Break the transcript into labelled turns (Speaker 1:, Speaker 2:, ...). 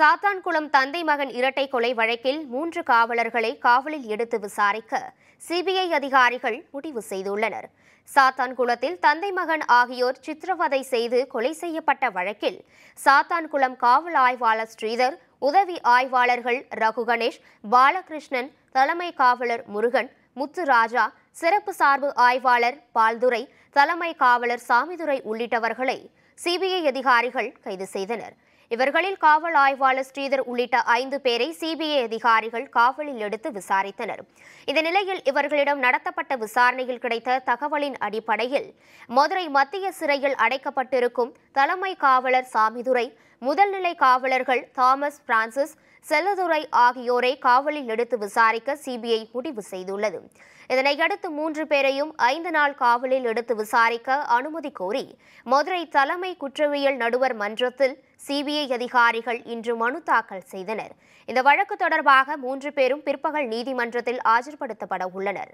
Speaker 1: சாத்தான்குளம் தந்தை மகன் இரட்டை கொலை வழக்கில் மூன்று காவலர்களை காவலில் எடுத்து விசாரிக்க சிபிஐ அதிகாரிகள் முடிவு செய்துள்ளனர் சாத்தான்குளத்தில் தந்தை மகன் ஆகியோர் சித்திரவதை செய்து கொலை செய்யப்பட்ட வழக்கில் சாத்தான்குளம் காவல் ஆய்வாளர் ஸ்ரீதர் உதவி ஆய்வாளர்கள் ரகுகணேஷ் பாலகிருஷ்ணன் தலைமை காவலர் முருகன் முத்துராஜா சிறப்பு சார்பு ஆய்வாளர் பால்துரை தலைமை காவலர் சாமிதுரை உள்ளிட்டவர்களை சிபிஐ அதிகாரிகள் கைது செய்தனர் இவர்களில் காவல் ஆய்வாளர் ஸ்ரீதர் உள்ளிட்ட ஐந்து பேரை சிபிஐ அதிகாரிகள் காவலில் எடுத்து விசாரித்தனர் இந்த நிலையில் இவர்களிடம் நடத்தப்பட்ட விசாரணையில் கிடைத்த தகவலின் அடிப்படையில் மதுரை மத்திய சிறையில் அடைக்கப்பட்டிருக்கும் தலைமை காவலர் சாமிதுரை முதல்நிலை காவலர்கள் தாமஸ் பிரான்சிஸ் செல்லதுரை ஆகியோரை காவலில் எடுத்து விசாரிக்க சிபிஐ முடிவு செய்துள்ளது இதனையடுத்து மூன்று பேரையும் ஐந்து நாள் காவலில் எடுத்து விசாரிக்க அனுமதி கோரி மதுரை தலைமை குற்றவியல் நடுவர் மன்றத்தில் சிபிஐ அதிகாரிகள் இன்று மனு தாக்கல் செய்தனர் இந்த வழக்கு தொடர்பாக மூன்று பேரும் பிற்பகல் நீதிமன்றத்தில் ஆஜர்படுத்தப்பட உள்ளனர்